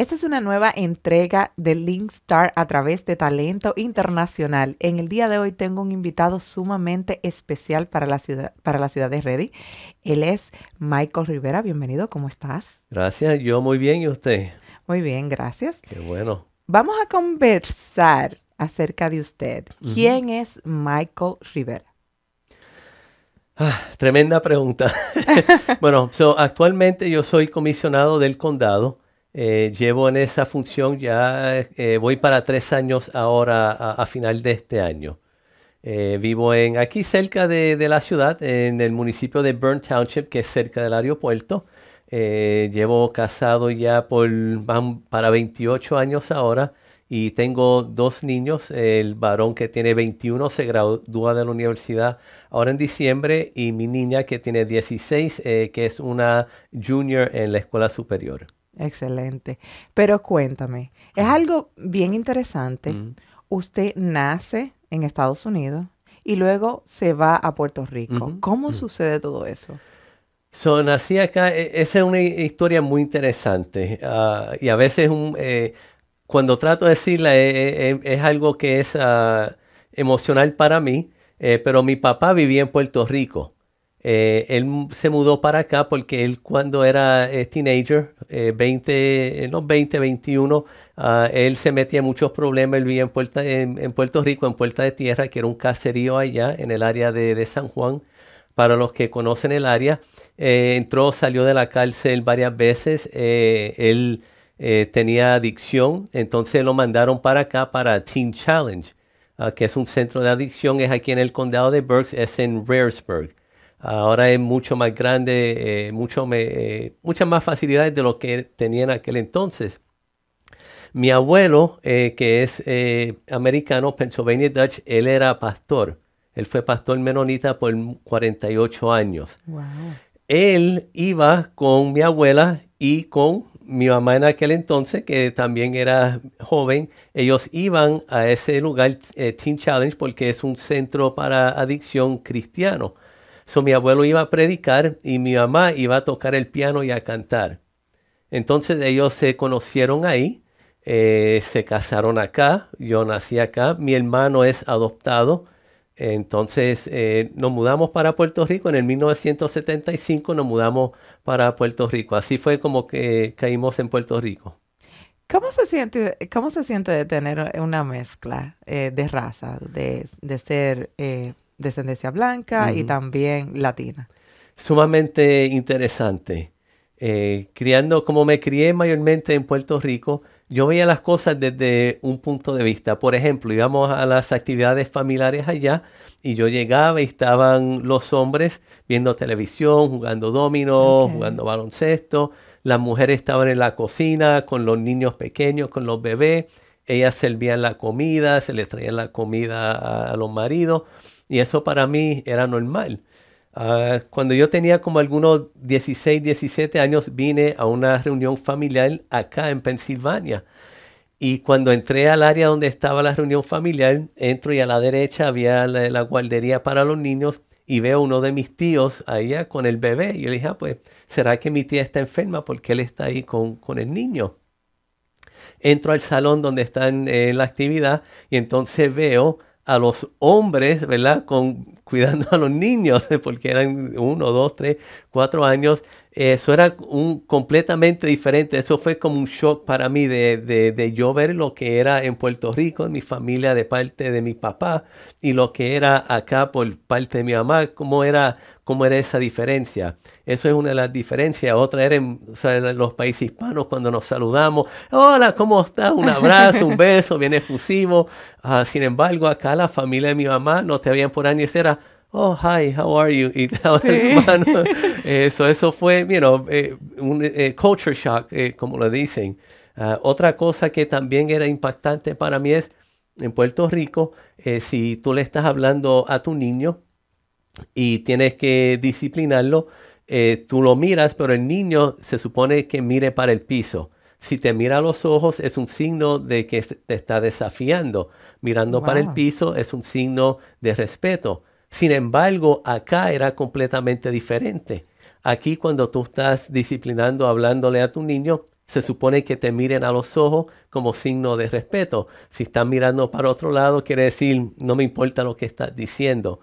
Esta es una nueva entrega de Linkstar a través de Talento Internacional. En el día de hoy tengo un invitado sumamente especial para la ciudad, para la ciudad de Ready. Él es Michael Rivera. Bienvenido, ¿cómo estás? Gracias, yo muy bien, ¿y usted? Muy bien, gracias. Qué bueno. Vamos a conversar acerca de usted. ¿Quién es Michael Rivera? Ah, tremenda pregunta. bueno, actualmente yo soy comisionado del condado eh, llevo en esa función ya, eh, voy para tres años ahora a, final de este año. Eh, vivo en aquí cerca de, la ciudad, en el municipio de Burn Township, que es cerca del aeropuerto. llevo casado ya por para 28 años ahora y tengo dos niños. El varón que tiene 21 se gradúa de la universidad ahora en diciembre y mi niña que tiene 16, que es una junior en la escuela superior. Excelente. Pero cuéntame, es algo bien interesante. Mm. Usted nace en Estados Unidos y luego se va a Puerto Rico. ¿Cómo mm. sucede todo eso? nací acá, e-, esa es una historia muy interesante ah, y a veces eh, cuando trato de decirla e-, e-, es algo que es ah, emocional para mí, eh, pero mi papá vivía en Puerto Rico eh, él se mudó para acá porque él cuando era eh, teenager, 20, eh, no 20, 21, ah, él se metía en muchos problemas. Él vivía en, Puerto Rico, en Puerta de Tierra, que era un caserío allá en el área de, San Juan. Para los que conocen el área, entró, salió de la cárcel varias veces. él tenía adicción, entonces lo mandaron para acá, para Teen Challenge, ah, que es un centro de adicción. Es aquí en el condado de Berks, es en Raresburg. Ahora es mucho más grande, eh, mucho eh, muchas más facilidades de lo que tenía en aquel entonces. Mi abuelo, eh, que es americano, Pennsylvania Dutch, él era pastor. Él fue pastor menonita por 48 años. Wow. Él iba con mi abuela y con mi mamá en aquel entonces, que también era joven, ellos iban a ese lugar, Teen Challenge, porque es un centro para adicción cristiano. So, mi abuelo iba a predicar y mi mamá iba a tocar el piano y a cantar. Entonces ellos se conocieron ahí, eh, se casaron acá, yo nací acá, mi hermano es adoptado. Entonces eh, nos mudamos para Puerto Rico, en el 1975 nos mudamos para Puerto Rico. Así fue como que caímos en Puerto Rico. ¿Cómo se siente, cómo se siente de tener una mezcla eh, de raza, de, ser descendencia blanca y también latina. Sumamente interesante. Eh, criando, como me crié mayormente en Puerto Rico, yo veía las cosas desde un punto de vista. Por ejemplo, íbamos a las actividades familiares allá y yo llegaba y estaban los hombres viendo televisión, jugando dominos, jugando baloncesto. Las mujeres estaban en la cocina con los niños pequeños, con los bebés. Ellas servían la comida, se les traía la comida a los maridos. Y eso para mí era normal. Ah, cuando yo tenía como algunos 16, 17 años, vine a una reunión familiar acá en Pensilvania. Y cuando entré al área donde estaba la reunión familiar, entro y a la derecha había la, guardería para los niños y veo uno de mis tíos allá con el bebé. Y yo le dije, ah, pues, ¿será que mi tía está enferma porque él está ahí con, el niño? Entro al salón donde está en, eh, la actividad y entonces veo a los hombres, ¿verdad? Con, cuidando a los niños, porque eran uno, dos, tres, cuatro años. Eso era un, completamente diferente. Eso fue como un shock para mí de, de, de, yo ver lo que era en Puerto Rico, en mi familia de parte de mi papá, y lo que era acá por parte de mi mamá, cómo era cómo era esa diferencia. Eso es una de las diferencias. Otra era en, los países hispanos cuando nos saludamos. Hola, ¿cómo estás? Un abrazo, un beso, bien efusivo. Ah, sin embargo, acá la familia de mi mamá no te habían por años era oh, hi, how are you? eso, eso fue, you eh, un eh, culture shock, eh, como lo dicen. Ah, otra cosa que también era impactante para mí es, en Puerto Rico, si tú le estás hablando a tu niño, y tienes que disciplinarlo, eh, tú lo miras, pero el niño se supone que mire para el piso. Si te mira a los ojos es un signo de que te está desafiando. Mirando para el piso es un signo de respeto. Sin embargo, acá era completamente diferente. Aquí cuando tú estás disciplinando, hablándole a tu niño, se supone que te miren a los ojos como signo de respeto. Si estás mirando para otro lado, quiere decir, no me importa lo que estás diciendo.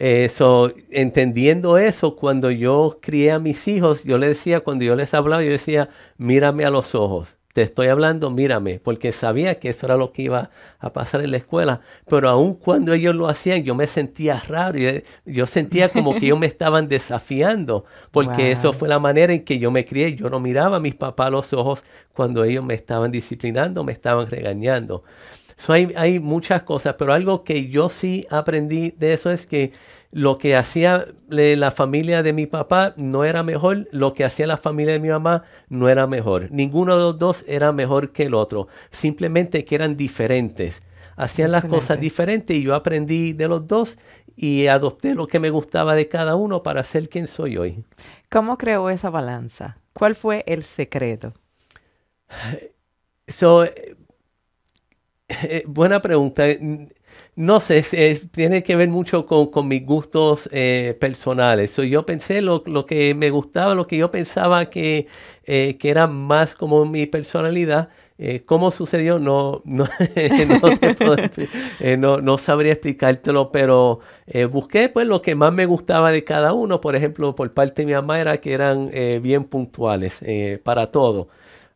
Eso, eh, entendiendo eso, cuando yo crié a mis hijos, yo les decía, cuando yo les hablaba, yo decía, mírame a los ojos, te estoy hablando, mírame, porque sabía que eso era lo que iba a pasar en la escuela, pero aun cuando ellos lo hacían, yo me sentía raro, eh, yo, sentía como que ellos me estaban desafiando, porque eso fue la manera en que yo me crié, yo no miraba a mis papás a los ojos cuando ellos me estaban disciplinando, me estaban regañando hay, muchas cosas, pero algo que yo sí aprendí de eso es que lo que hacía la familia de mi papá no era mejor, lo que hacía la familia de mi mamá no era mejor. Ninguno de los dos era mejor que el otro, simplemente que eran diferentes. Hacían las cosas diferentes y yo aprendí de los dos y adopté lo que me gustaba de cada uno para ser quien soy hoy. ¿Cómo creó esa balanza? ¿Cuál fue el secreto? So, Eh, buena pregunta. No sé, tiene que ver mucho con, mis gustos eh, personales. yo pensé lo, lo, que me gustaba, lo que yo pensaba que, eh, era más como mi personalidad. ¿Cómo sucedió? No, no, no, sabría explicártelo, pero busqué pues lo que más me gustaba de cada uno. Por ejemplo, por parte de mi mamá era que eran bien puntuales para todo.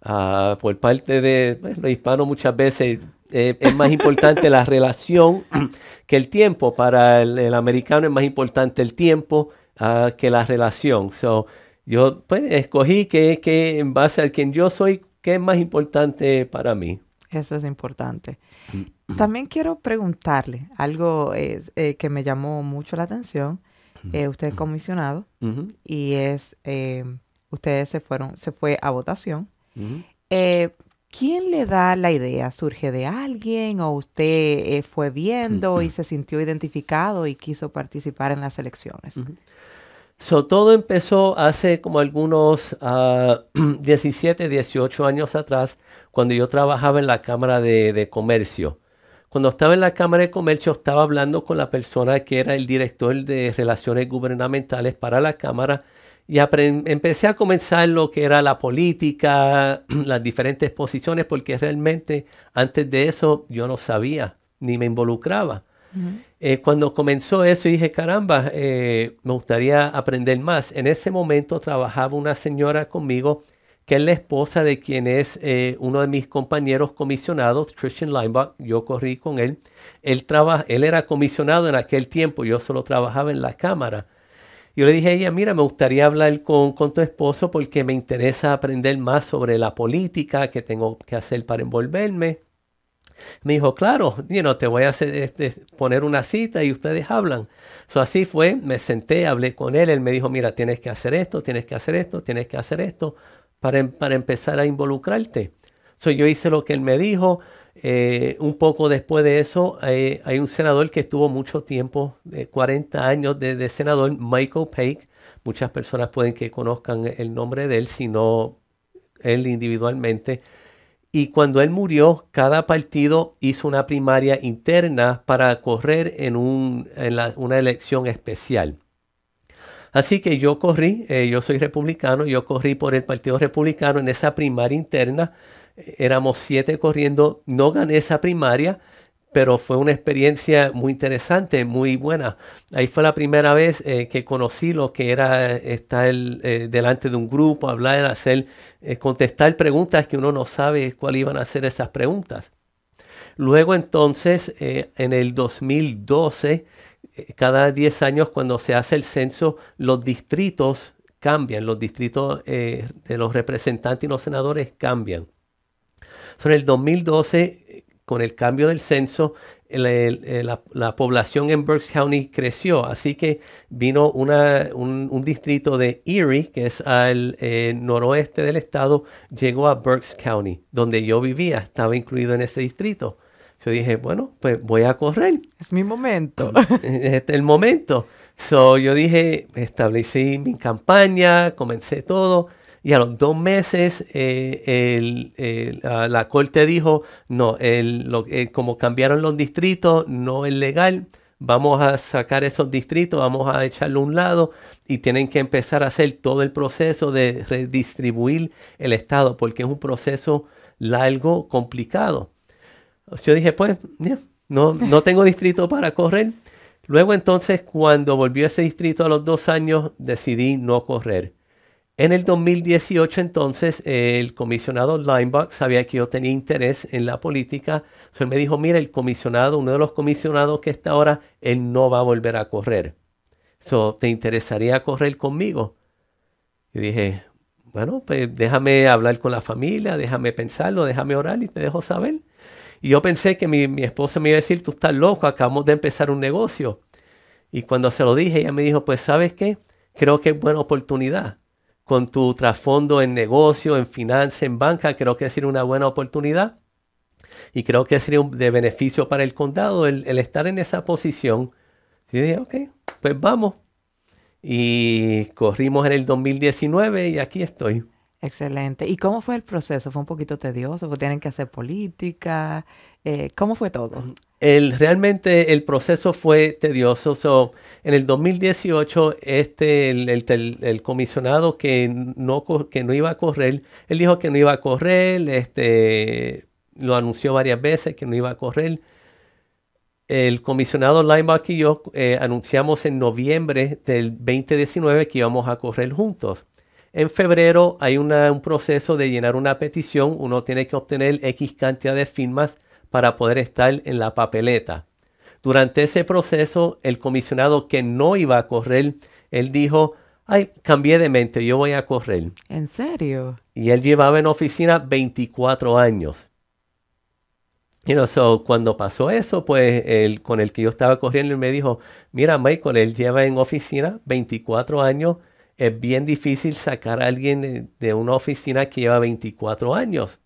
Ah, por parte de pues, los hispanos muchas veces eh, es más importante la relación que el tiempo. Para el, americano es más importante el tiempo ah, que la relación. yo pues, escogí que, que en base a quien yo soy, ¿qué es más importante para mí? Eso es importante. También quiero preguntarle algo eh, que me llamó mucho la atención. Eh, usted es comisionado y es ustedes se fueron, se fue a votación. Uh ¿Quién le da la idea? ¿Surge de alguien o usted eh, fue viendo y se sintió identificado y quiso participar en las elecciones? todo empezó hace como algunos 17, ah, 18 años atrás, cuando yo trabajaba en la Cámara de, de, Comercio. Cuando estaba en la Cámara de Comercio estaba hablando con la persona que era el director de Relaciones Gubernamentales para la Cámara y empecé a comenzar lo que era la política, las diferentes posiciones, porque realmente antes de eso yo no sabía ni me involucraba. Eh, cuando comenzó eso dije, caramba, eh, me gustaría aprender más. En ese momento trabajaba una señora conmigo que es la esposa de quien es eh, uno de mis compañeros comisionados, Christian Leinbach, Yo corrí con él. Él, él era comisionado en aquel tiempo, yo solo trabajaba en la Cámara. Yo le dije a ella, mira, me gustaría hablar con, con, tu esposo porque me interesa aprender más sobre la política que tengo que hacer para envolverme. Me dijo, claro, you te voy a hacer, este, poner una cita y ustedes hablan. eso así fue, me senté, hablé con él, él me dijo, mira, tienes que hacer esto, tienes que hacer esto, tienes que hacer esto para, em, para empezar a involucrarte. yo hice lo que él me dijo, eh, un poco después de eso, eh, hay un senador que estuvo mucho tiempo, 40 años de, senador, Michael Pake. Muchas personas pueden que conozcan el nombre de él, sino él individualmente. Y cuando él murió, cada partido hizo una primaria interna para correr en, una elección especial. Así que yo corrí, eh, yo soy republicano, yo corrí por el Partido Republicano en esa primaria interna éramos siete corriendo, no gané esa primaria, pero fue una experiencia muy interesante, muy buena. Ahí fue la primera vez eh, que conocí lo que era eh, estar eh, delante de un grupo, hablar, hacer, contestar preguntas que uno no sabe cuáles iban a ser esas preguntas. Luego entonces, en el 2012, cada 10 años cuando se hace el censo, los distritos cambian, los distritos de los representantes y los senadores cambian. So, en el 2012, con el cambio del censo, eh, la, la, población en Berks County creció, así que vino una, un, un, distrito de Erie, que es al eh, noroeste del estado, llegó a Berks County, donde yo vivía, estaba incluido en ese distrito. Yo dije, bueno, pues voy a correr. Es mi momento. es el momento. So, yo dije, establecí mi campaña, comencé todo. Y a los dos meses eh, ah, la, corte dijo, no, eh, como cambiaron los distritos, no es legal, vamos a sacar esos distritos, vamos a echarlo a un lado y tienen que empezar a hacer todo el proceso de redistribuir el Estado, porque es un proceso largo, complicado. Yo dije, pues, no, no tengo distrito para correr. Luego entonces, cuando volvió ese distrito a los dos años, decidí no correr. En el 2018 entonces el comisionado Linebach sabía que yo tenía interés en la política, so, me dijo, mira, el comisionado, uno de los comisionados que está ahora, él no va a volver a correr. So, ¿Te interesaría correr conmigo? Y dije, bueno, pues déjame hablar con la familia, déjame pensarlo, déjame orar y te dejo saber. Y yo pensé que mi, mi esposa me iba a decir, tú estás loco, acabamos de empezar un negocio. Y cuando se lo dije, ella me dijo, pues sabes qué, creo que es buena oportunidad con tu trasfondo en negocio, en finanzas, en banca, creo que sería una buena oportunidad. Y creo que sería de beneficio para el condado el, estar en esa posición. Yo dije, ok, pues vamos. Y corrimos en el 2019 y aquí estoy. Excelente. ¿Y cómo fue el proceso? ¿Fue un poquito tedioso? ¿Tienen que hacer política? Eh, ¿Cómo fue todo? realmente el proceso fue tedioso. en el 2018, este, el, comisionado que no, que no iba a correr, él dijo que no iba a correr, este, lo anunció varias veces que no iba a correr. El comisionado Lineback y yo eh, anunciamos en noviembre del 2019 que íbamos a correr juntos. En febrero hay un proceso de llenar una petición, uno tiene que obtener X cantidad de firmas para poder estar en la papeleta. Durante ese proceso, el comisionado que no iba a correr, él dijo, ay, cambié de mente, yo voy a correr. ¿En serio? Y él llevaba en oficina 24 años. Y no sé, cuando pasó eso, pues con el que yo estaba corriendo, él me dijo, mira Michael, él lleva en oficina 24 años, es bien difícil sacar a alguien de una oficina que lleva 24 años.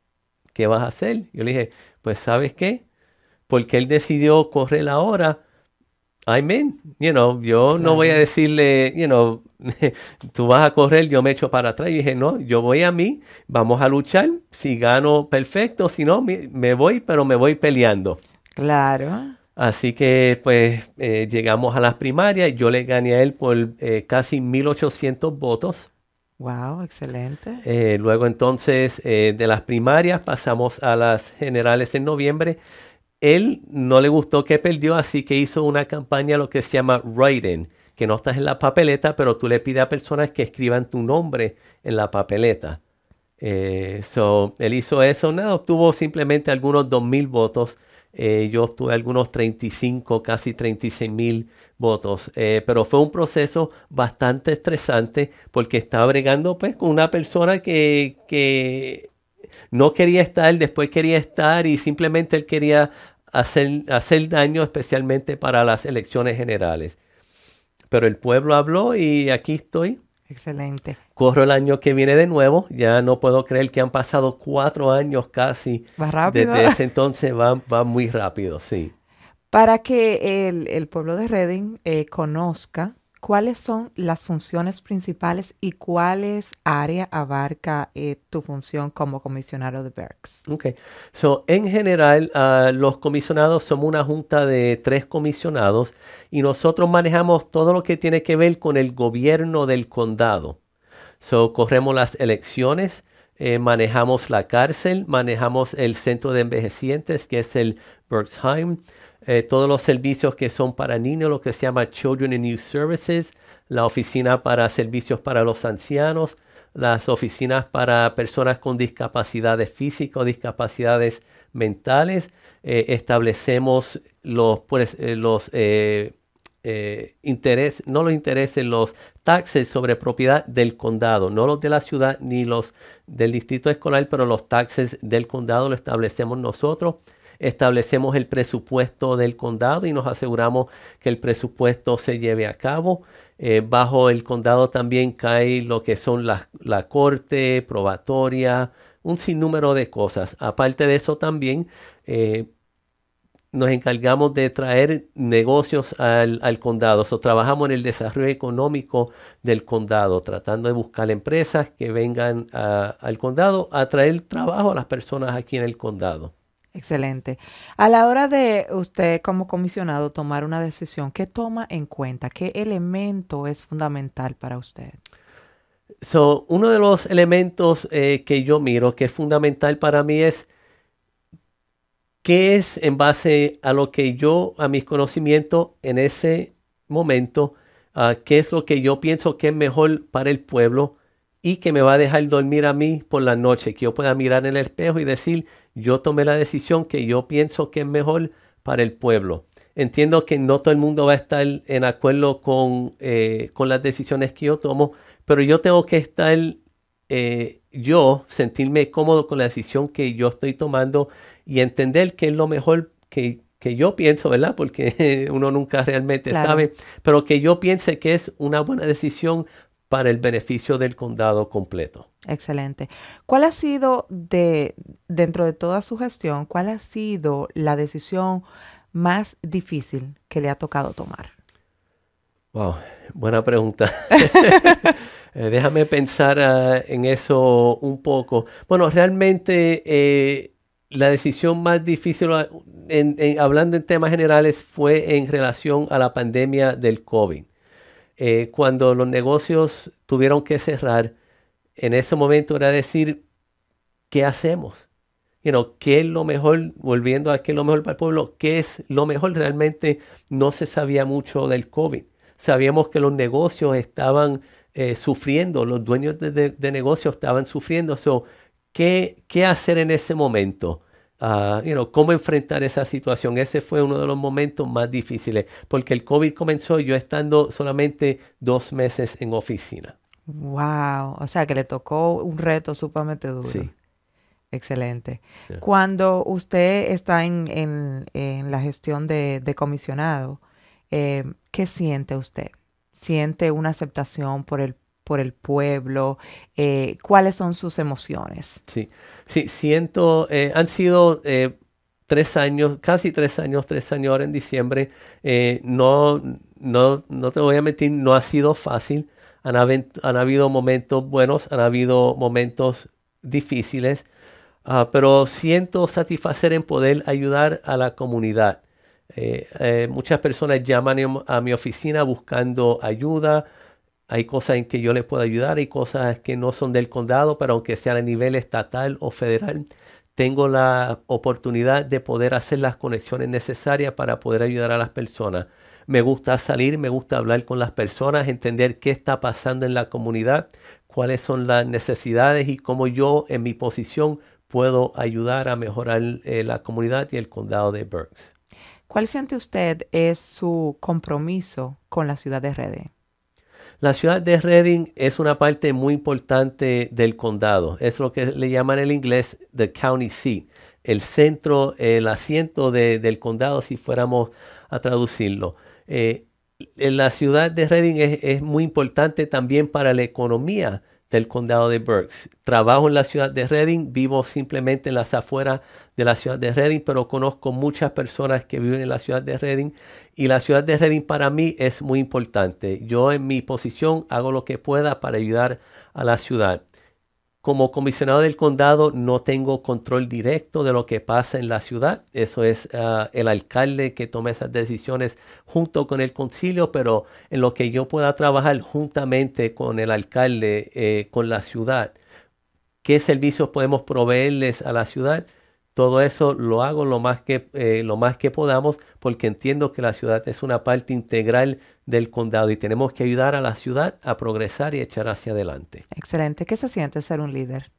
¿qué vas a hacer? Yo le dije, pues sabes qué, porque él decidió correr la hora. I you know, yo no voy a decirle, you know, tú vas a correr, yo me echo para atrás. Y dije, no, yo voy a mí, vamos a luchar. Si gano, perfecto. Si no, me, voy, pero me voy peleando. Claro. Así que, pues, eh, llegamos a las primarias. Yo le gané a él por eh, casi 1.800 votos. Wow, excelente. Eh, luego entonces eh, de las primarias pasamos a las generales en noviembre. Él no le gustó que perdió, así que hizo una campaña lo que se llama writing, que no estás en la papeleta, pero tú le pides a personas que escriban tu nombre en la papeleta. Eh, so, él hizo eso, nada, obtuvo simplemente algunos 2.000 votos. yo obtuve algunos 35, casi 36.000 mil votos. Eh, pero fue un proceso bastante estresante porque estaba bregando pues con una persona que, no quería estar, después quería estar y simplemente él quería hacer, hacer daño especialmente para las elecciones generales. Pero el pueblo habló y aquí estoy. Excelente. Corro el año que viene de nuevo. Ya no puedo creer que han pasado cuatro años casi. Va rápido. Desde ese entonces va, va muy rápido, sí para que el, pueblo de Reading eh, conozca cuáles son las funciones principales y cuáles áreas abarca eh, tu función como comisionado de Berks. Ok, so, en general ah, los comisionados somos una junta de tres comisionados y nosotros manejamos todo lo que tiene que ver con el gobierno del condado. So, corremos las elecciones, eh, manejamos la cárcel, manejamos el centro de envejecientes que es el Berksheim, eh, todos los servicios que son para niños, lo que se llama Children and Youth Services, la oficina para servicios para los ancianos, las oficinas para personas con discapacidades físicas o discapacidades mentales. Eh, establecemos los, pues, eh, los intereses, no los intereses, los taxes sobre propiedad del condado, no los de la ciudad ni los del distrito escolar, pero los taxes del condado lo establecemos nosotros establecemos el presupuesto del condado y nos aseguramos que el presupuesto se lleve a cabo. Eh, bajo el condado también cae lo que son la, corte, probatoria, un sinnúmero de cosas. Aparte de eso también... Eh, nos encargamos de traer negocios al, condado. So, trabajamos en el desarrollo económico del condado, tratando de buscar empresas que vengan al condado a traer trabajo a las personas aquí en el condado. Excelente. A la hora de usted como comisionado tomar una decisión, ¿qué toma en cuenta? ¿Qué elemento es fundamental para usted? So, uno de los elementos eh, que yo miro que es fundamental para mí es qué es en base a lo que yo, a mis conocimientos en ese momento, ah, qué es lo que yo pienso que es mejor para el pueblo, y que me va a dejar dormir a mí por la noche, que yo pueda mirar en el espejo y decir, yo tomé la decisión que yo pienso que es mejor para el pueblo. Entiendo que no todo el mundo va a estar en acuerdo con, eh, las decisiones que yo tomo, pero yo tengo que estar eh, yo, sentirme cómodo con la decisión que yo estoy tomando y entender que es lo mejor que, yo pienso, ¿verdad? Porque uno nunca realmente sabe, pero que yo piense que es una buena decisión para el beneficio del condado completo. Excelente. ¿Cuál ha sido, de, dentro de toda su gestión, cuál ha sido la decisión más difícil que le ha tocado tomar? Wow, buena pregunta. Eh, déjame pensar ah, en eso un poco. Bueno, realmente eh, la decisión más difícil, ah, hablando en temas generales, fue en relación a la pandemia del COVID. Eh, cuando los negocios tuvieron que cerrar, en ese momento era decir, ¿qué hacemos? ¿Qué es lo mejor? Volviendo a qué es lo mejor para el pueblo, ¿qué es lo mejor? Realmente no se sabía mucho del COVID. Sabíamos que los negocios estaban eh, sufriendo, los dueños de, negocios estaban sufriendo. So, ¿Qué hacer en ese momento? Ah, cómo enfrentar esa situación. Ese fue uno de los momentos más difíciles, porque el COVID comenzó yo estando solamente dos meses en oficina. Wow, o sea que le tocó un reto sumamente duro. Sí. Excelente. Cuando usted está en, la gestión de, comisionado, eh, ¿qué siente usted? ¿Siente una aceptación por el por el pueblo? Eh, ¿Cuáles son sus emociones? Sí, sí, siento, eh, han sido eh, tres años, casi tres años, tres años en diciembre. no, no, no te voy a mentir, no ha sido fácil. Han, habido momentos buenos, han habido momentos difíciles, ah, pero siento satisfacer en poder ayudar a la comunidad. muchas personas llaman a mi oficina buscando ayuda, hay cosas en que yo le puedo ayudar, y cosas que no son del condado, pero aunque sea a nivel estatal o federal, tengo la oportunidad de poder hacer las conexiones necesarias para poder ayudar a las personas. Me gusta salir, me gusta hablar con las personas, entender qué está pasando en la comunidad, cuáles son las necesidades y cómo yo en mi posición puedo ayudar a mejorar eh, la comunidad y el condado de Berks. ¿Cuál siente usted es su compromiso con la ciudad de Redding? La ciudad de Reading es una parte muy importante del condado. Es lo que le llaman en inglés the county seat, el centro, el asiento del condado, si fuéramos a traducirlo. Eh, la ciudad de Reading es muy importante también para la economía del condado de Berks. Trabajo en la ciudad de Reading, vivo simplemente en las afueras de la ciudad de Reading, pero conozco muchas personas que viven en la ciudad de Reading y la ciudad de Reading para mí es muy importante. Yo en mi posición hago lo que pueda para ayudar a la ciudad. Como comisionado del condado no tengo control directo de lo que pasa en la ciudad. Eso es ah, el alcalde que toma esas decisiones junto con el concilio, pero en lo que yo pueda trabajar juntamente con el alcalde, eh, con la ciudad, qué servicios podemos proveerles a la ciudad, todo eso lo hago lo más, que, eh, lo más que podamos porque entiendo que la ciudad es una parte integral del condado y tenemos que ayudar a la ciudad a progresar y echar hacia adelante. Excelente. ¿Qué se siente ser un líder?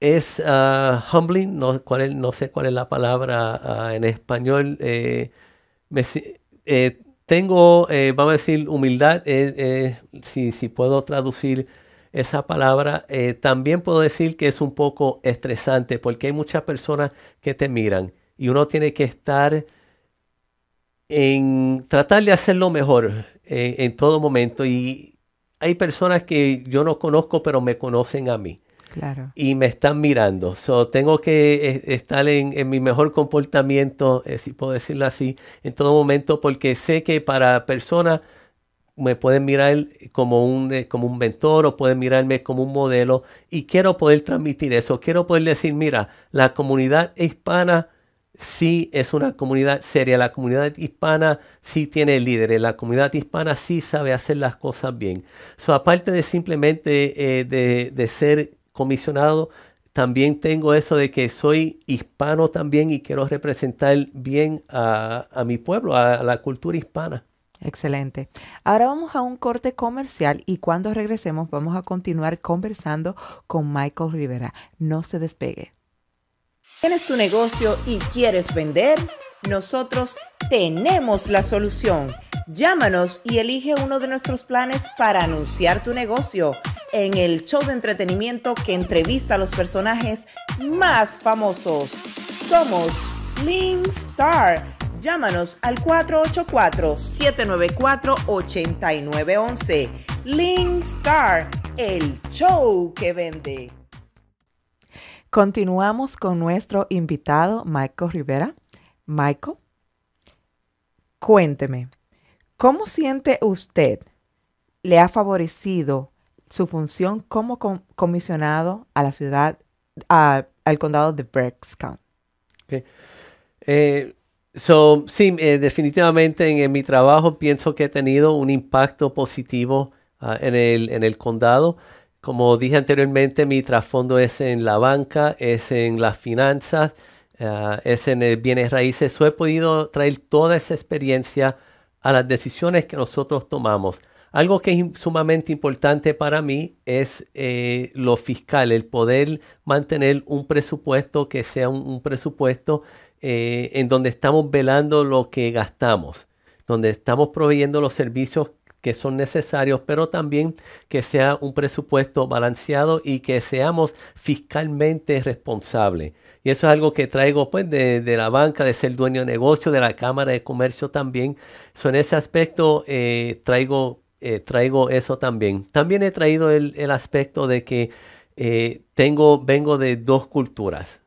Es ah, humbling, no, sé cuál es la palabra ah, en español. Eh, eh, tengo, vamos a decir, humildad, si, si puedo traducir esa palabra, eh, también puedo decir que es un poco estresante porque hay muchas personas que te miran y uno tiene que estar en tratar de hacerlo mejor eh, en todo momento. Y hay personas que yo no conozco, pero me conocen a mí. Claro. Y me están mirando. So, tengo que eh, estar en, mi mejor comportamiento, si puedo decirlo así, en todo momento, porque sé que para personas me pueden mirar como un, eh, como un mentor o pueden mirarme como un modelo y quiero poder transmitir eso, quiero poder decir, mira, la comunidad hispana sí es una comunidad seria, la comunidad hispana sí tiene líderes, la comunidad hispana sí sabe hacer las cosas bien. So, aparte de simplemente eh, de, ser comisionado, también tengo eso de que soy hispano también y quiero representar bien a, mi pueblo, a, la cultura hispana. Excelente. Ahora vamos a un corte comercial y cuando regresemos vamos a continuar conversando con Michael Rivera. No se despegue. ¿Tienes tu negocio y quieres vender? Nosotros tenemos la solución. Llámanos y elige uno de nuestros planes para anunciar tu negocio en el show de entretenimiento que entrevista a los personajes más famosos. Somos Link Star Llámanos al 484-794-8911. Link el show que vende. Continuamos con nuestro invitado, Michael Rivera. Michael, cuénteme, ¿cómo siente usted le ha favorecido su función como comisionado a la ciudad, al condado de Berks County? Eh, So, sí, eh, definitivamente en, mi trabajo pienso que he tenido un impacto positivo ah, en, el, condado. Como dije anteriormente, mi trasfondo es en la banca, es en las finanzas, ah, es en bienes raíces. he podido traer toda esa experiencia a las decisiones que nosotros tomamos. Algo que es sumamente importante para mí es eh, lo fiscal, el poder mantener un presupuesto que sea un, presupuesto eh, en donde estamos velando lo que gastamos, donde estamos proveyendo los servicios que son necesarios, pero también que sea un presupuesto balanceado y que seamos fiscalmente responsables. Y eso es algo que traigo pues de, la banca, de ser dueño de negocio, de la Cámara de Comercio también. So, en ese aspecto eh, traigo eh, traigo eso también. También he traído el, el aspecto de que eh, tengo, vengo de dos culturas.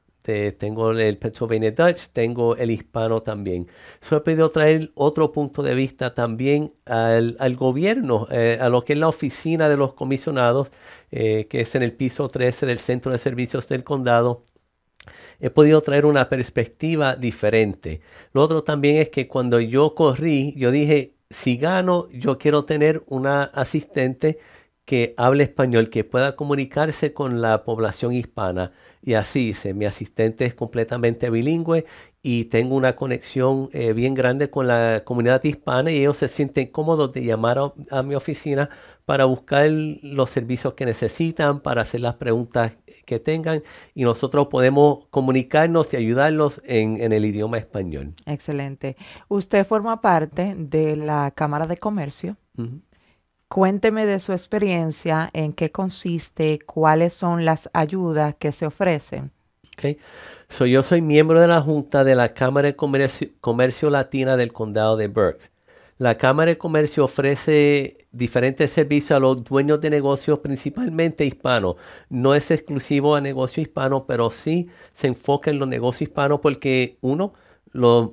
tengo el Pennsylvania Dutch, tengo el hispano también. Eso he podido traer otro punto de vista también al, al gobierno, eh, a lo que es la oficina de los comisionados, que es en el piso 13 del Centro de Servicios del Condado he podido traer una perspectiva diferente. Lo otro también es que cuando yo corrí, yo dije, si gano, yo quiero tener una asistente que hable español, que pueda comunicarse con la población hispana. Y así hice, mi asistente es completamente bilingüe y tengo una conexión eh, bien grande con la comunidad hispana y ellos se sienten cómodos de llamar a mi oficina para buscar los servicios que necesitan, para hacer las preguntas que tengan y nosotros podemos comunicarnos y ayudarlos en, el idioma español. Excelente. Usted forma parte de la Cámara de Comercio. Cuénteme de su experiencia, en qué consiste, cuáles son las ayudas que se ofrecen. Okay. Soy yo soy miembro de la Junta de la Cámara de Comercio, Latina del Condado de Berks. La Cámara de Comercio ofrece diferentes servicios a los dueños de negocios, principalmente hispanos. No es exclusivo a negocios hispanos, pero sí se enfoca en los negocios hispanos porque uno,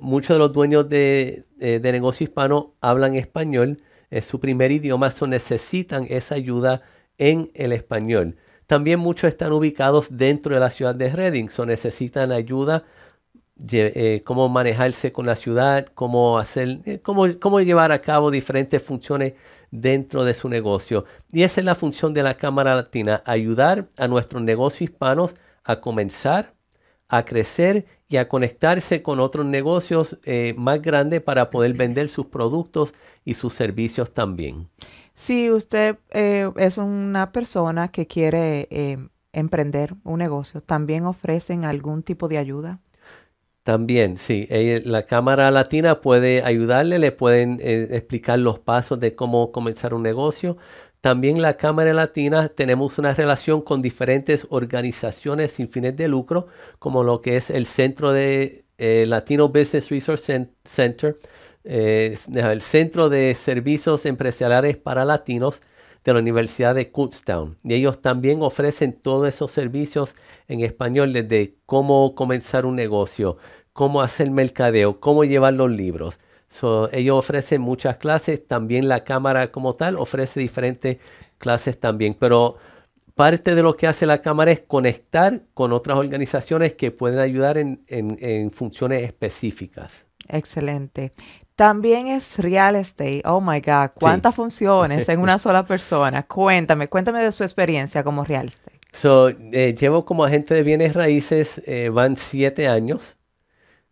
muchos de los dueños de, eh, de negocios hispanos hablan español, es su primer idioma, necesitan esa ayuda en el español. También muchos están ubicados dentro de la ciudad de Reading, so necesitan ayuda eh, cómo manejarse con la ciudad, cómo, hacer, eh, cómo, llevar a cabo diferentes funciones dentro de su negocio. Y esa es la función de la Cámara Latina, ayudar a nuestros negocios hispanos a comenzar, a crecer y a conectarse con otros negocios eh, más grandes para poder vender sus productos y sus servicios también. Si usted es una persona que quiere emprender un negocio, ¿también ofrecen algún tipo de ayuda? También, sí. Eh, la Cámara Latina puede ayudarle, le pueden eh, explicar los pasos de cómo comenzar un negocio. También la Cámara Latina tenemos una relación con diferentes organizaciones sin fines de lucro, como lo que es el Centro de eh, Latino Business Resource Center, el Centro de Servicios Empresariales para Latinos de la Universidad de Kutztown. Y ellos también ofrecen todos esos servicios en español, desde cómo comenzar un negocio, cómo hacer mercadeo, cómo llevar los libros. ellos ofrecen muchas clases, también la cámara como tal ofrece diferentes clases también, pero parte de lo que hace la cámara es conectar con otras organizaciones que pueden ayudar en, funciones específicas. Excelente. También es real estate. Oh my God, cuántas funciones en una sola persona. Cuéntame, cuéntame de su experiencia como real estate. So, eh, llevo como agente de bienes raíces, eh, van siete años.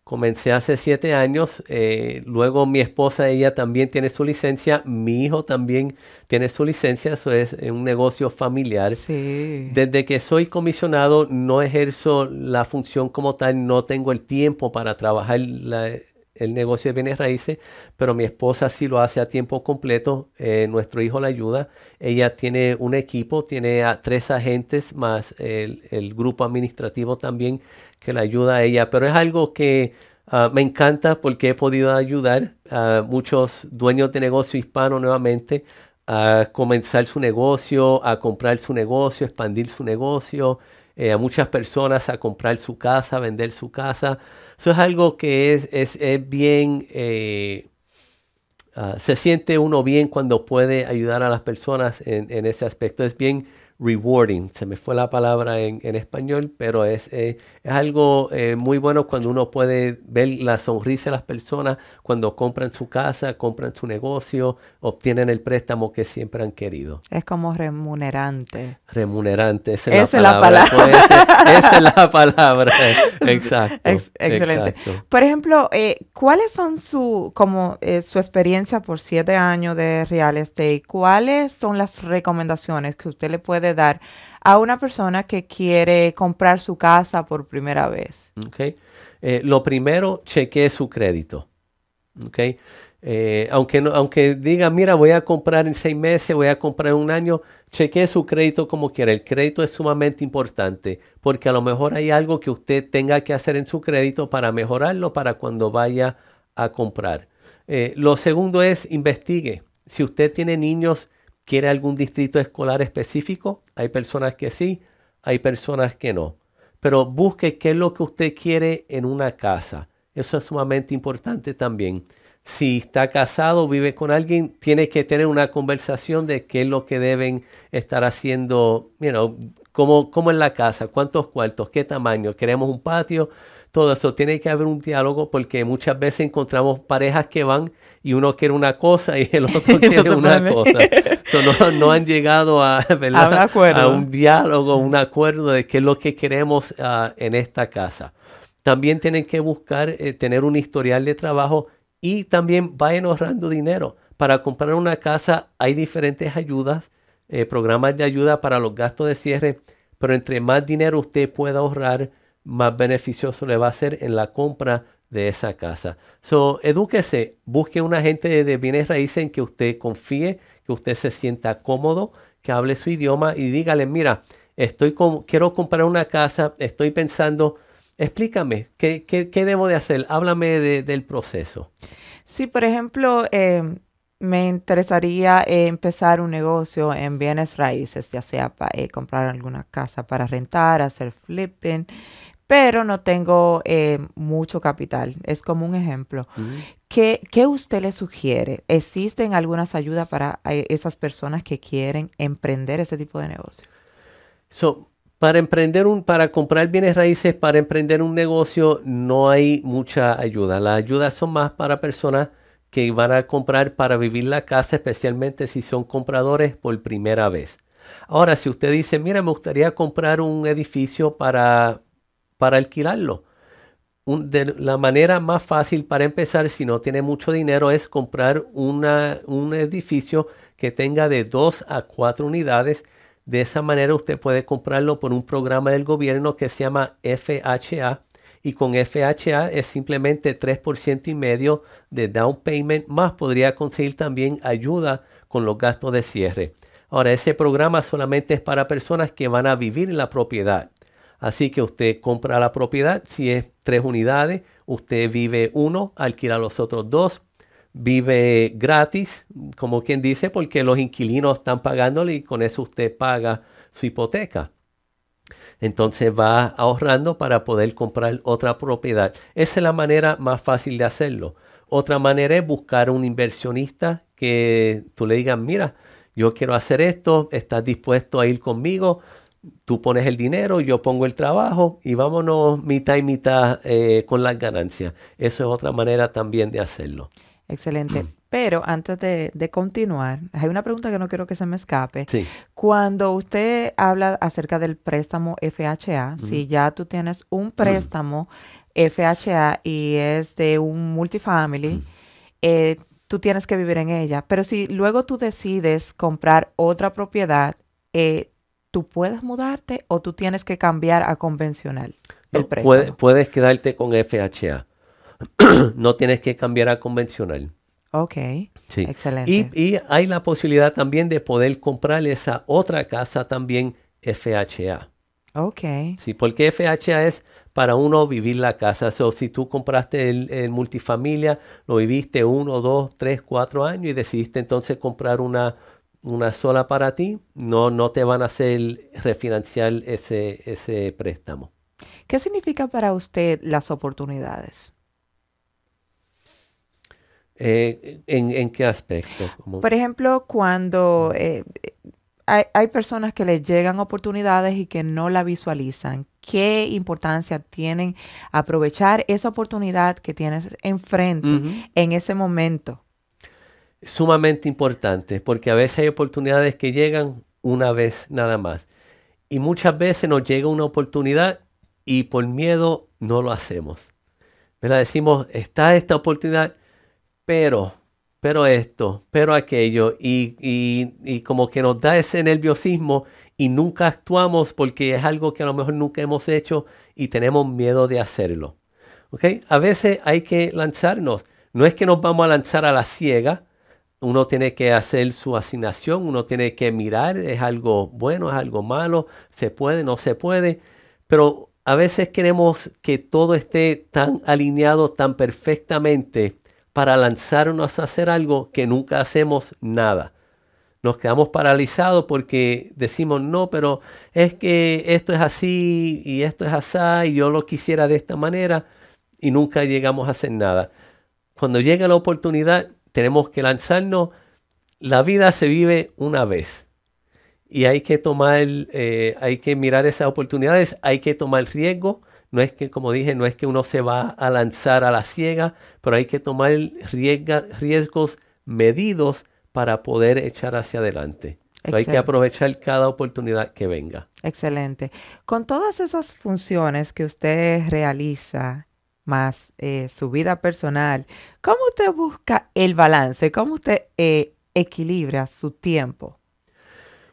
Comencé hace siete años, eh, luego mi esposa, ella también tiene su licencia, mi hijo también tiene su licencia, eso es un negocio familiar. Desde que soy comisionado no ejerzo la función como tal, no tengo el tiempo para trabajar la, el negocio de bienes raíces, pero mi esposa sí lo hace a tiempo completo. Eh, nuestro hijo la ayuda. Ella tiene un equipo, tiene tres agentes más el, grupo administrativo también que la ayuda a ella. Pero es algo que ah, me encanta porque he podido ayudar a muchos dueños de negocio hispano nuevamente a comenzar su negocio, a comprar su negocio, expandir su negocio. Eh, a muchas personas a comprar su casa, a vender su casa. Eso es algo que es, bien, eh, ah, se siente uno bien cuando puede ayudar a las personas en, en ese aspecto. Es bien rewarding, se me fue la palabra en, español, pero es, eh, es algo eh, muy bueno cuando uno puede ver la sonrisa de las personas cuando compran su casa, compran su negocio, obtienen el préstamo que siempre han querido. Es como remunerante. Remunerante, esa es, la, palabra. esa, es la palabra, exacto. excelente. Por ejemplo, eh, ¿cuáles son su, como, su experiencia por siete años de real estate? ¿Cuáles son las recomendaciones que usted le puede dar a una persona que quiere comprar su casa por primera vez? Eh, lo primero, cheque su crédito. Okay. Eh, aunque, aunque diga, mira, voy a comprar en seis meses, voy a comprar en un año, chequee su crédito como quiera. El crédito es sumamente importante porque a lo mejor hay algo que usted tenga que hacer en su crédito para mejorarlo para cuando vaya a comprar. Eh, lo segundo es investigue. Si usted tiene niños, ¿Quiere algún distrito escolar específico? Hay personas que sí, hay personas que no. Pero busque qué es lo que usted quiere en una casa. Eso es sumamente importante también. Si está casado, vive con alguien, tiene que tener una conversación de qué es lo que deben estar haciendo, you cómo, cómo es la casa, cuántos cuartos, qué tamaño. Queremos un patio, todo eso. Tiene que haber un diálogo porque muchas veces encontramos parejas que van y uno quiere una cosa y el otro quiere una cosa. no, han llegado a, un diálogo, un acuerdo de qué es lo que queremos ah, en esta casa. También tienen que buscar eh, tener un historial de trabajo y también vayan ahorrando dinero. Para comprar una casa hay diferentes ayudas, eh, programas de ayuda para los gastos de cierre, pero entre más dinero usted pueda ahorrar, más beneficioso le va a ser en la compra de esa casa. So, edúquese, busque un agente de bienes raíces en que usted confíe, que usted se sienta cómodo, que hable su idioma y dígale, mira, estoy quiero comprar una casa, estoy pensando, explícame, ¿qué, debo de hacer? Háblame del proceso. Sí, por ejemplo, eh, me interesaría eh, empezar un negocio en bienes raíces, ya sea para eh, comprar alguna casa para rentar, hacer flipping pero no tengo eh, mucho capital. Es como un ejemplo. Mm. ¿Qué, usted le sugiere? ¿Existen algunas ayudas para eh, esas personas que quieren emprender ese tipo de negocio? So, para emprender un, para comprar bienes raíces, para emprender un negocio, no hay mucha ayuda. Las ayudas son más para personas que van a comprar para vivir la casa, especialmente si son compradores por primera vez. Ahora, si usted dice, mira, me gustaría comprar un edificio para para alquilarlo. de la manera más fácil para empezar, si no tiene mucho dinero, es comprar un edificio que tenga de 2 a 4 unidades. De esa manera usted puede comprarlo por un programa del gobierno que se llama FHA. Y con FHA es simplemente 3% y medio de down payment, más podría conseguir también ayuda con los gastos de cierre. Ahora, ese programa solamente es para personas que van a vivir en la propiedad. Así que usted compra la propiedad, si es tres unidades, usted vive uno, alquila los otros dos, vive gratis, como quien dice, porque los inquilinos están pagándole y con eso usted paga su hipoteca. Entonces va ahorrando para poder comprar otra propiedad. Esa es la manera más fácil de hacerlo. Otra manera es buscar un inversionista que tú le digas, mira, yo quiero hacer esto, estás dispuesto a ir conmigo, tú pones el dinero, yo pongo el trabajo y vámonos mitad y mitad eh, con las ganancias. Eso es otra manera también de hacerlo. Excelente. Mm. Pero antes de, continuar, hay una pregunta que no quiero que se me escape. Sí. Cuando usted habla acerca del préstamo FHA, si ya tú tienes un préstamo FHA y es de un multifamily, mm. eh, tú tienes que vivir en ella. Pero si luego tú decides comprar otra propiedad, eh, tú puedes mudarte o tú tienes que cambiar a convencional el precio? puedes quedarte con FHA. no tienes que cambiar a convencional. Ok. Sí. Excelente. Y, hay la posibilidad también de poder comprar esa otra casa también FHA. Ok. Sí, porque FHA es para uno vivir la casa. O si tú compraste el, el, multifamilia, lo viviste uno, dos, tres, cuatro años y decidiste entonces comprar una una sola para ti, no, no te van a hacer refinanciar ese, ese préstamo. ¿Qué significa para usted las oportunidades? Eh, ¿en, qué aspecto? Por ejemplo, cuando eh, hay, personas que les llegan oportunidades y que no la visualizan, ¿qué importancia tienen aprovechar esa oportunidad que tienes enfrente en ese momento? sumamente importante, porque a veces hay oportunidades que llegan una vez nada más. Y muchas veces nos llega una oportunidad y por miedo no lo hacemos. Decimos, está esta oportunidad, pero, pero esto, pero aquello. Y, y como que nos da ese nerviosismo y nunca actuamos porque es algo que a lo mejor nunca hemos hecho y tenemos miedo de hacerlo. ¿Ok? A veces hay que lanzarnos. No es que nos vamos a lanzar a la ciega, uno tiene que hacer su asignación, uno tiene que mirar, es algo bueno, es algo malo, se puede, no se puede, pero a veces queremos que todo esté tan alineado, tan perfectamente para lanzarnos a hacer algo que nunca hacemos nada. Nos quedamos paralizados porque decimos, no, pero es que esto es así y esto es así y yo lo quisiera de esta manera y nunca llegamos a hacer nada. Cuando llega la oportunidad, tenemos que lanzarnos. La vida se vive una vez y hay que tomar, eh, hay que mirar esas oportunidades, hay que tomar riesgo. No es que, como dije, no es que uno se va a lanzar a la ciega, pero hay que tomar riesgos medidos para poder echar hacia adelante. Hay que aprovechar cada oportunidad que venga. Excelente. Con todas esas funciones que usted realiza más eh, su vida personal. ¿Cómo usted busca el balance? ¿Cómo usted eh, equilibra su tiempo?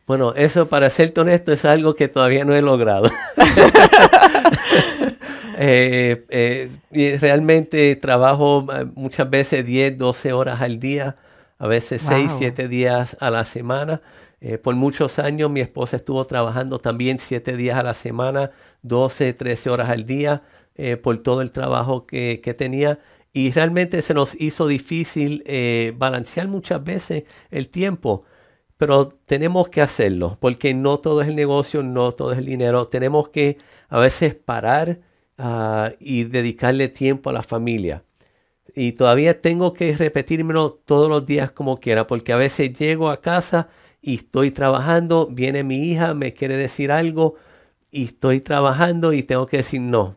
Bueno, eso para ser honesto es algo que todavía no he logrado. Eh, realmente trabajo muchas veces 10, 12 horas al día, a veces 6, 7 días a la semana. por muchos años mi esposa estuvo trabajando también 7 días a la semana, 12, 13 horas al día. Eh, por todo el trabajo que, tenía y realmente se nos hizo difícil eh, balancear muchas veces el tiempo, pero tenemos que hacerlo porque no todo es el negocio, no todo es el dinero, tenemos que a veces parar ah, y dedicarle tiempo a la familia. Y todavía tengo que repetírmelo todos los días como quiera, porque a veces llego a casa y estoy trabajando, viene mi hija, me quiere decir algo, y estoy trabajando y tengo que decir no,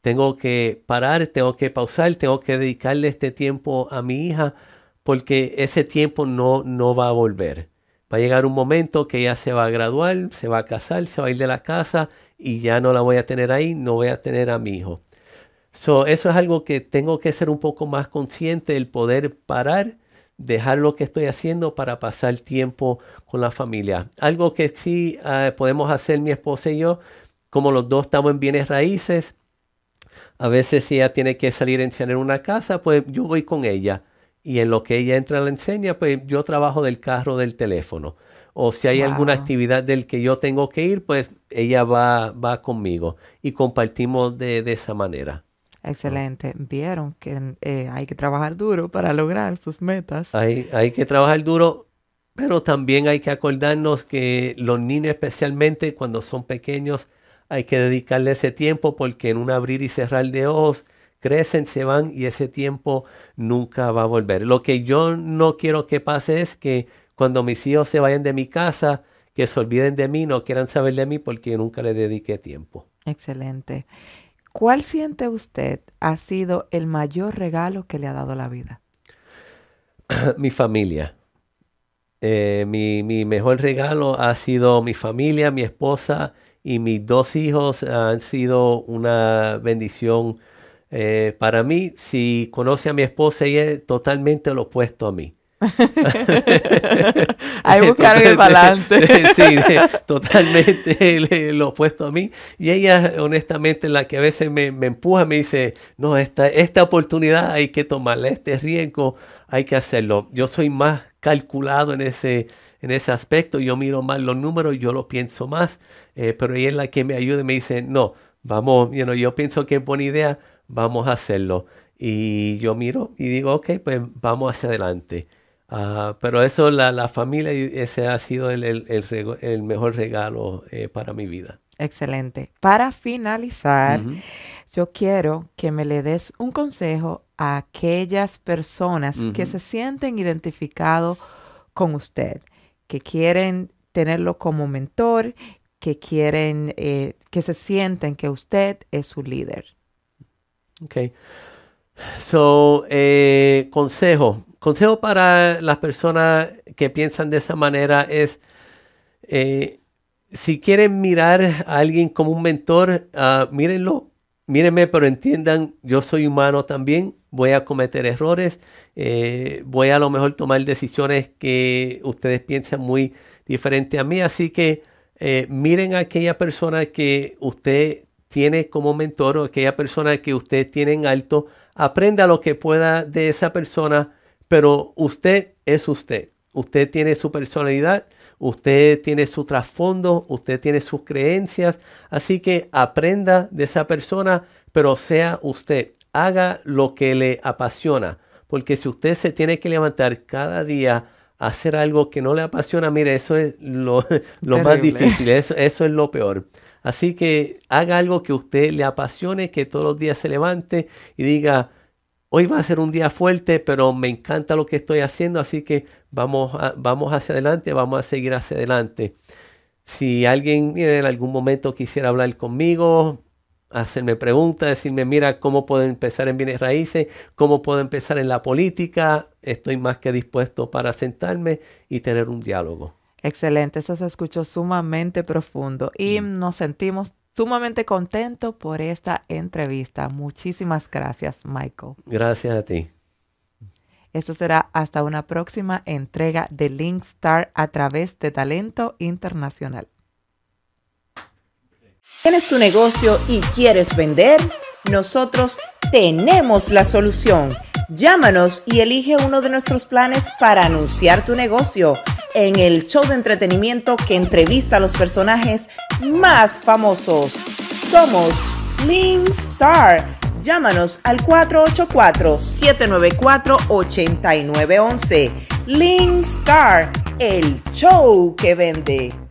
tengo que parar, tengo que pausar, tengo que dedicarle este tiempo a mi hija, porque ese tiempo no, no va a volver. Va a llegar un momento que ella se va a graduar, se va a casar, se va a ir de la casa y ya no la voy a tener ahí, no voy a tener a mi hijo. eso es algo que tengo que ser un poco más consciente, el poder parar, dejar lo que estoy haciendo para pasar tiempo con la familia. Algo que sí eh, podemos hacer mi esposa y yo, como los dos estamos en bienes raíces, a veces si ella tiene que salir a enseñar en una casa, pues yo voy con ella. Y en lo que ella entra a la enseña, pues yo trabajo del carro del teléfono. O si hay alguna actividad del que yo tengo que ir, pues ella va, va conmigo. Y compartimos de, esa manera. Excelente. Vieron que eh, hay que trabajar duro para lograr sus metas. Hay, hay que trabajar duro, pero también hay que acordarnos que los niños especialmente cuando son pequeños, hay que dedicarle ese tiempo porque en un abrir y cerrar de ojos crecen, se van y ese tiempo nunca va a volver. Lo que yo no quiero que pase es que cuando mis hijos se vayan de mi casa, que se olviden de mí, no quieran saber de mí porque nunca le dediqué tiempo. Excelente. ¿Cuál siente usted ha sido el mayor regalo que le ha dado la vida? mi familia. Eh, mi, mi mejor regalo ha sido mi familia, mi esposa y mis dos hijos han sido una bendición eh, para mí. Si conoce a mi esposa, ella es totalmente lo opuesto a mí. Ahí buscaron el balance. sí, totalmente lo opuesto a mí. Y ella, honestamente, la que a veces me, me, empuja, me dice, no, esta, esta oportunidad hay que tomarla, este riesgo hay que hacerlo. Yo soy más calculado en ese en ese aspecto. Yo miro más los números, yo lo pienso más, eh, pero ella es la que me ayuda y me dice, no, vamos, you yo pienso que es buena idea, vamos a hacerlo. Y yo miro y digo, ok, pues vamos hacia adelante. Ah, pero eso, la, la, familia, ese ha sido el, mejor regalo eh, para mi vida. Excelente. Para finalizar, yo quiero que me le des un consejo a aquellas personas que se sienten identificados con usted que quieren tenerlo como mentor, que quieren, eh, que se sienten que usted es su líder. Ok. So, eh, consejo. Consejo para las personas que piensan de esa manera es, eh, si quieren mirar a alguien como un mentor, ah, mírenlo mírenme, pero entiendan, yo soy humano también, voy a cometer errores, eh, voy a, lo mejor tomar decisiones que ustedes piensan muy diferente a mí, así que eh, miren a aquella persona que usted tiene como mentor o aquella persona que usted tiene en alto, aprenda lo que pueda de esa persona, pero usted es usted, usted tiene su personalidad, Usted tiene su trasfondo, usted tiene sus creencias, así que aprenda de esa persona, pero sea usted, haga lo que le apasiona, porque si usted se tiene que levantar cada día a hacer algo que no le apasiona, mire, eso es lo, más difícil, eso, eso es lo peor. Así que haga algo que usted le apasione, que todos los días se levante y diga, hoy va a ser un día fuerte, pero me encanta lo que estoy haciendo, así que vamos, vamos hacia adelante, vamos a seguir hacia adelante. Si alguien en algún momento quisiera hablar conmigo, hacerme preguntas, decirme, mira, ¿cómo puedo empezar en bienes raíces? ¿Cómo puedo empezar en la política? Estoy más que dispuesto para sentarme y tener un diálogo. Excelente, eso se escuchó sumamente profundo y mm. nos sentimos sumamente contento por esta entrevista. Muchísimas gracias, Michael. Gracias a ti. Esto será hasta una próxima entrega de Linkstar a través de Talento Internacional. ¿Tienes tu negocio y quieres vender? Nosotros tenemos la solución Llámanos y elige uno de nuestros planes para anunciar tu negocio en el show de entretenimiento que entrevista a los personajes más famosos. Somos Star. Llámanos al 484-794-8911. Star, el show que vende.